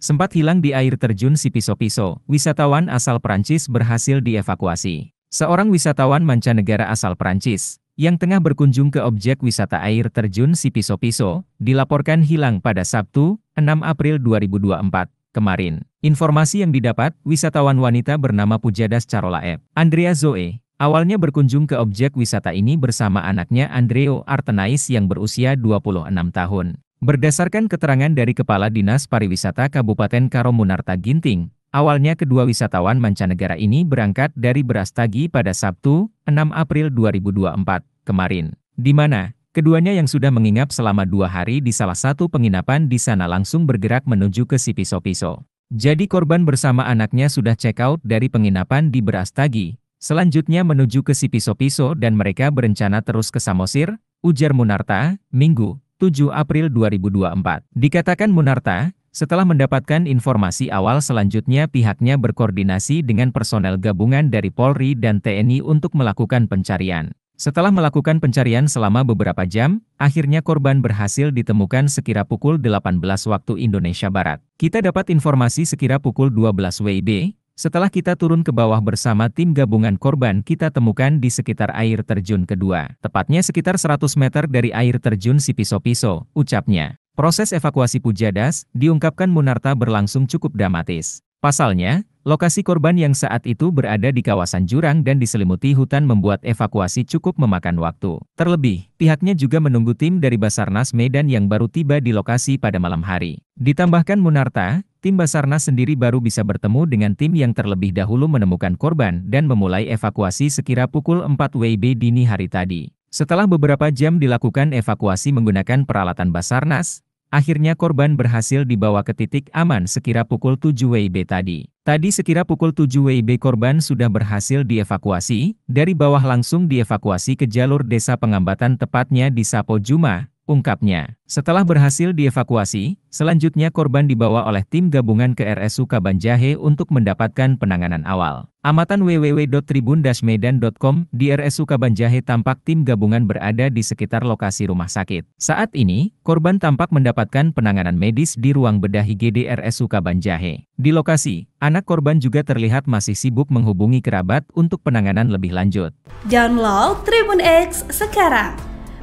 Sempat hilang di air terjun Sipiso piso wisatawan asal Perancis berhasil dievakuasi. Seorang wisatawan mancanegara asal Perancis, yang tengah berkunjung ke objek wisata air terjun Sipiso Piso-Piso, dilaporkan hilang pada Sabtu, 6 April 2024, kemarin. Informasi yang didapat, wisatawan wanita bernama Pujadas Carolaep, Andrea Zoe, awalnya berkunjung ke objek wisata ini bersama anaknya Andreo Artenais yang berusia 26 tahun. Berdasarkan keterangan dari Kepala Dinas Pariwisata Kabupaten Karomunarta Ginting, awalnya kedua wisatawan mancanegara ini berangkat dari Berastagi pada Sabtu, 6 April 2024, kemarin, di mana keduanya yang sudah menginap selama dua hari di salah satu penginapan di sana langsung bergerak menuju ke Sipiso-Piso. Jadi korban bersama anaknya sudah check out dari penginapan di Berastagi, selanjutnya menuju ke Sipiso-Piso dan mereka berencana terus ke Samosir, ujar Munarta, Minggu, 7 April 2024. Dikatakan Munarta, setelah mendapatkan informasi awal selanjutnya pihaknya berkoordinasi dengan personel gabungan dari Polri dan TNI untuk melakukan pencarian. Setelah melakukan pencarian selama beberapa jam, akhirnya korban berhasil ditemukan sekira pukul 18 waktu Indonesia Barat. Kita dapat informasi sekira pukul 12 WIB, setelah kita turun ke bawah bersama tim gabungan korban kita temukan di sekitar air terjun kedua. Tepatnya sekitar 100 meter dari air terjun si Piso-Piso, ucapnya. Proses evakuasi Pujadas, diungkapkan Munarta berlangsung cukup dramatis. Pasalnya, lokasi korban yang saat itu berada di kawasan jurang dan diselimuti hutan membuat evakuasi cukup memakan waktu. Terlebih, pihaknya juga menunggu tim dari Basarnas Medan yang baru tiba di lokasi pada malam hari. Ditambahkan Munarta, tim Basarnas sendiri baru bisa bertemu dengan tim yang terlebih dahulu menemukan korban dan memulai evakuasi sekira pukul 4 WIB dini hari tadi. Setelah beberapa jam dilakukan evakuasi menggunakan peralatan Basarnas, akhirnya korban berhasil dibawa ke titik aman sekira pukul 7 WIB tadi. Tadi sekira pukul 7 WIB korban sudah berhasil dievakuasi, dari bawah langsung dievakuasi ke jalur desa pengambatan tepatnya di Sapo Juma, ungkapnya. Setelah berhasil dievakuasi, selanjutnya korban dibawa oleh tim gabungan ke RSU Kabanjahe untuk mendapatkan penanganan awal. Amatan www.tribun-medan.com di RSU Kabanjahe tampak tim gabungan berada di sekitar lokasi rumah sakit. Saat ini, korban tampak mendapatkan penanganan medis di ruang bedah IGD RSU Kabanjahe. Di lokasi, anak korban juga terlihat masih sibuk menghubungi kerabat untuk penanganan lebih lanjut. Download Tribun X sekarang